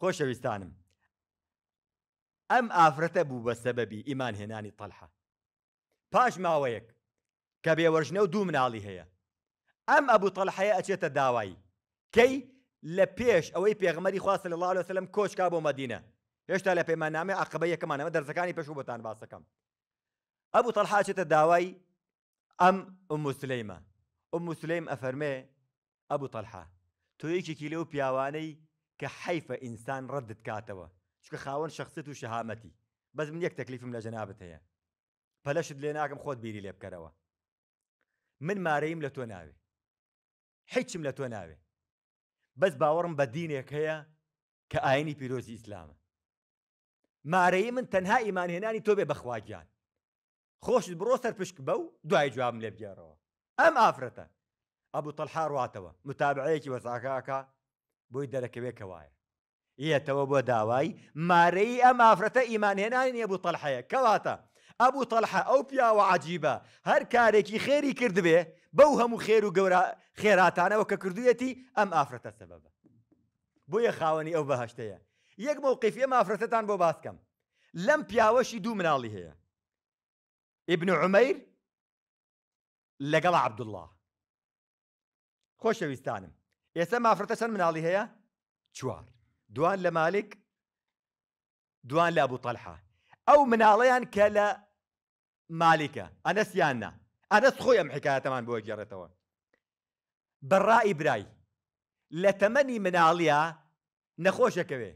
خۆشەویستانم ئەم ئافرەتە بوو بە سەبەبی ئیمان هێنانی تەلحە پاش ماوەیەک کە بێوەژنە و دوو مناڵی هەیە ئەم ئەبوو تەلحەیە ئەچێتە داوایی کەی لە پێش ئەوەی پێغمەری خواستە لە الله وسلم کۆچکا بۆ مەدینە هێشتا لە پەیمانامێ عقبە یەکەمانەوە دەرزەکانی پێش بۆتان باسەکەم ئەبوو تەلحاچێتە داوای ئەم مسلەیمە ئەم مسلەیم ئەفەرمێ ئەبوو تەلحە تۆ یەکێکی لەو پیاوانەی کە حیفە ئینسان ڕدت کاتەوە چکە خاوەن شخصت و شەهامەتی بەس من یەک تەکلیفم لە جەنابەت هەیە پەلەشت لێ ناکەم خۆت بیری لێ بکەرەوە من مارەیم لە تۆ ناوێ هیچم لە تۆ ناوێ بەس باوەڕم بە دینێک هەیە کە ئاینی پیرۆزی ئیسلامە مارەی من تەنها ئیمانهێنانی تۆ بێ بەخواگیان خۆشت بڕۆ سەر پشک بە و دوای جوابم لێ بگەڕەوە ئەم ئافرەتە ئەبوو تەلحار واتەوە متابعەیەکی وەساکاکە بۆی دەرەکەوێکەوەیە ئیەتەوە بۆ داوای مارەی ئەم ئافرەتە ئیمانێنان نیە بوو تەلحەیە کەواتە ئەبوو تەلحە ئەو پیاوە عجیبە هەر کارێکی خێری کردبێ بەو هەموو خێر و گەورە خێراتانەوە کە کردویەتی ئەم ئافرەتە سەبەبە بۆیە خاوەنی ئەو بەهشتەیە یەک مەوقیفی ئەم ئافرەتتان بۆ باسکەم لەم پیاوەشی دوو مناڵی هەیە ئبن عمەیر لەگەڵ عبدله خۆشەویستانم ئێستا مافرەتە چەند مناڵی هەیە چوار دوان لە مالک دوان لە بوو تەلحا ئەو مناڵەیان کە لە مالکە ئەنەسیاننا ئەنەس خۆی ئەم حکایەتەمان بۆ گێڕێتەوە بەڕای برای لە تەمەنی مناڵیە نەخۆشەکەوێ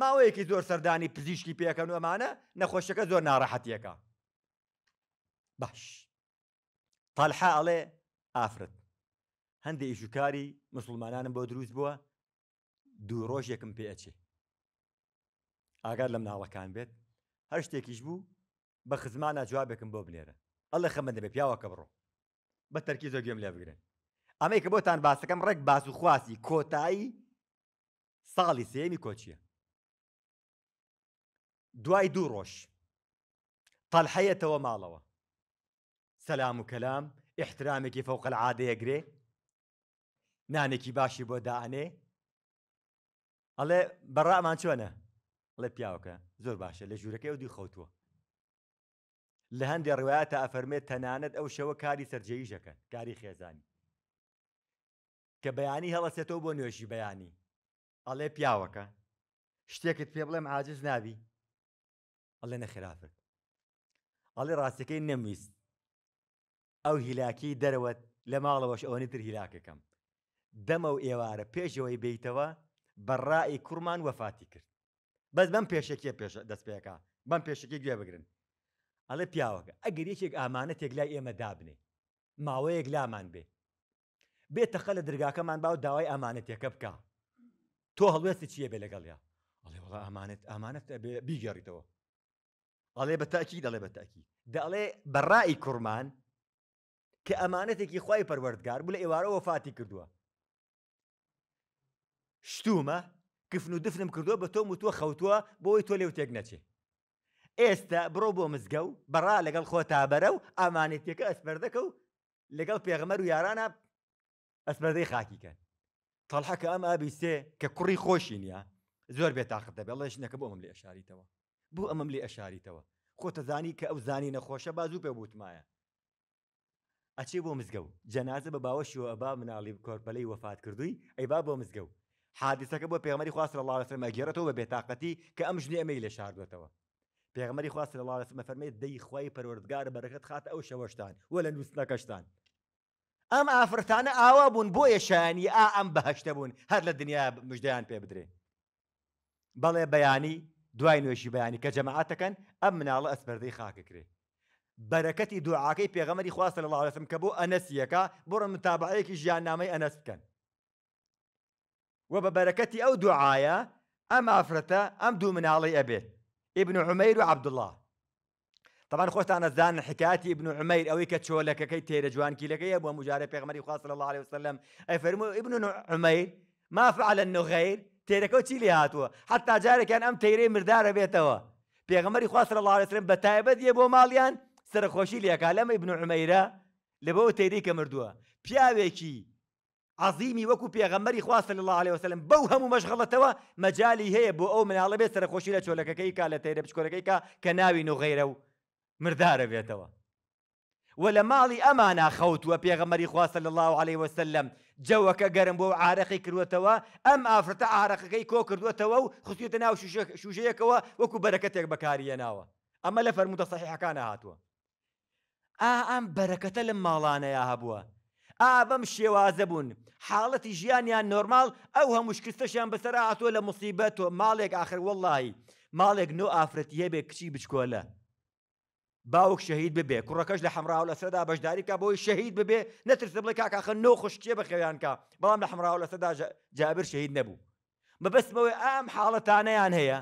ماوەیەکی زۆر سەردانی پزیشکی پێەکەن و ئەمانە نەخۆشەکە زۆر ناڕەحەتیەکە باش تەلحا ئەڵێ ئافرەت هەندێک ژوکاری مسلمانانم بۆ دروست بووە دوو ڕۆژێکم پێچێ ئاگار لەم ناڵەکان بێت هەر شتێکیش بوو بە خزمانە جوابێکم بۆ بنێرە ئەلە خەمە دەبێ پیاوەکە بڕۆ بە تەرکی زۆ گوێم لێ بگرن ئەمەی کە بۆتان باسەکەم ڕێک باس و خواسی کۆتایی ساڵی سێمی کۆچیە دوای دوو ڕۆژ تەلحەیەتەوە ماڵەوە سەسلام و کەلام احترامێکی فەوقل عادەیەگرێ نانێکی باشی بۆ داانێ ئەڵێ بەڕامان چۆنە لە پیاوەکە زۆر باشە لە ژوورەکەی ئەو دی خەوتووە لە هەندێک ڕوایەتە ئەفەرمێت تەنانەت ئەو شەوە کاری سەررجەی ژەکەن کاری خێزانی کە بەیانی هەڵەسێتەوە بۆ نوێژی بەیانی ئەڵێ پیاوەکە شتێکت پێ بڵێم عاجز نابی ئەڵێ نەخرافت ئەڵێ ڕاستەکەی نەمویست ئەو هیلاکی دەرەوەت لە ماڵەوەش ئەوەنی تر هیلاکەکەم دەمە و ئێوارە پێشەوەی بیتەوە بەڕای کوورمان وەفاتی کرد بەس بەم پێشێکی پێش دەستپێکە بەم پێشێکی گوێ بگرن ئەڵێ پیاوەکە ئەگەر یەکێک ئامانە تێک لای ئێمە دابنێ ماوەیەک لامان بێ بێتەخە لە درگاکەمان باو داوای ئەمانەتێکە بکە تۆ هەڵوێستی چیە بێ لەگەڵیا ئەڵێ وڵ ئەمانێت ئەمانەت بیگەڕیتەوە ئەڵێ بە تاکی دەڵێ بە تاکی دەڵێ بەڕای کوورمان کە ئەمانەتێکی خی پەروەردگار بوو لە ئێوارە وەفاتی کردووە شتومە کفن و دفنم کردووە بە تۆم و تۆ خەوتووە بۆی تۆ لێو تێک نەچێ ئێستا بڕۆ بۆ مزگە و بەڕا لەگەڵ خۆ تابەرە و ئامانێتێکە ئەسپەردەکە و لەگەڵ پێغمەر و یارانە ئەسپەردەی خاکیکەن تەڵحەکە ئەم ئابیسێ کە کوڕی خۆشی نیە زۆر بێت تااقت دەبێت لەش نەکە بۆ ئەم لێ ئەشاریتەوە بۆ ئەمم لێ ئەشاریتەوە خۆتەزانی کە ئەو زانی نەخۆشە بازوو پێ بوتمایە ئەچێ بۆ مزگە و جەنازە بە باوەشیەوە ئەبا مناڵی کۆرپەلەی وەفات کردووی ئەیبا بۆ مزگە و حادیسەکە بۆ پێمەری خواست الله فەرمەگەێرەەوە بە بێتاقەتی کە ئەم ژنی ئەمەی لە شاردوێتەوە پێغمەری خواست الله فمە فەرمێ دەی خی پەروەردگار بەرەکەت خات ئەو شەوەشتان وە لە نووسنەکەشتان ئەم ئافرتانە ئاوا بوون بۆ یەشانی ئا ئەم بەهشتە بوون هەر لە دنیا مژدەیان پێ بدرێ بەڵێ بەیانی دوای نوێشی بەیانی کە جەماعاتەکەن ئەم مناڵە ئەسپەردەی خاکەکرێ بەرەکەتی دوعاکەی پێغەمەری خواست لە لاڵەسم کە بۆ ئەنەسیەکە بڕم تابعەیەکی ژیان نامەی ئەنەس بکەن وببركتي او دعايا ام افرتا ام دو من علي مناڵی ابن عمير وعبد الله طبعا طبعا انا زان حکاتی ابن عمەیر ئەوەی کە چۆلەکەەکەی تێرە جوانکیلەکەی ابو مجاري بيغمري خواست صلى الله عليه وسلم فرمو ابن عمير ما فعل غير تێرەکە كوتي لي هاتوا حتى جاري كان ام تيري مردار بيتوا پێغمەری خواست صلى الله وسلم بە يا ابو ماليان سر خوشي لي ابن عمير لبو تەیری کە مردووە پیاوێکی عظیمی وەکو پێغەمەری خواست لە الله عليه وسلم بەو هەموو مەشغڵەتەوە مەجای هەیە بۆ ئەو مناڵە بێت سەرخۆشی لە چۆلەکەەکەی کا لە تێرە بچکۆلەکەی کا کە ناوین و غیرە و مردارە بێتەوە وە لە ماڵی ئەمانە خەوتووە پێغەمەری خواست لە الله عليه وسلم جەوەکە گەرم بۆ عارەقی کردوەتەوە ئەم ئافرەتە عراقەکەی کۆ کردوەتەوە و خستێتە ناو شوژەیەکەوە وەکو بەرەکەتێک بەکاریەناوە ئەمە لە فەرموتە سەحیحەکانە هاتووە ئا ئەم بەرەکەتە لە ماڵانەیە هەبووە ئا بەم شێوازە بوون حاڵەتی ژیانیان نۆرمال ئەو هەمووشکستەشیان بەسەر هاتووە لە مصیبەت و ماڵێک آخر وەڵی ماڵێک نۆ ئافرەتی هەبێ کچی بچکۆلە باوک شەهید ببێ کوڕەکەش لە حمراو لە سەدا بەشداریکە بۆی شەهید ببێ نەترسە بڵێ کاکەخە نۆ خوشکێ بە خێویانکە بەڵام لە حمراو لە سەدا جابر شەهید نەبوو مەبەستمەوەی ئام حاڵەتانەیان هەیە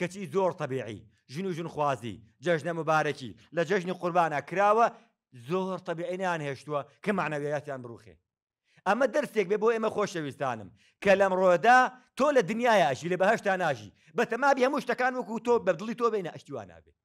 کەچی زۆر تەبیعی ژن و ژن خوازی جەژنە مبارەکی لە جەژنی قوربانە کراوە زۆر تەبیعینیان هێشتووە کە معنەویاتیان بروخێ ئەمە دەرسێک بێ بۆ ئێمە خۆشەویستانم کە لەم ڕۆدا تۆ لە دنیای ئاشی لە بەهشتا ناژی بە تەمابی هەموو شتەکان وەکو تۆ بەدڵی تۆ بینە ئەشتیوان نابێت.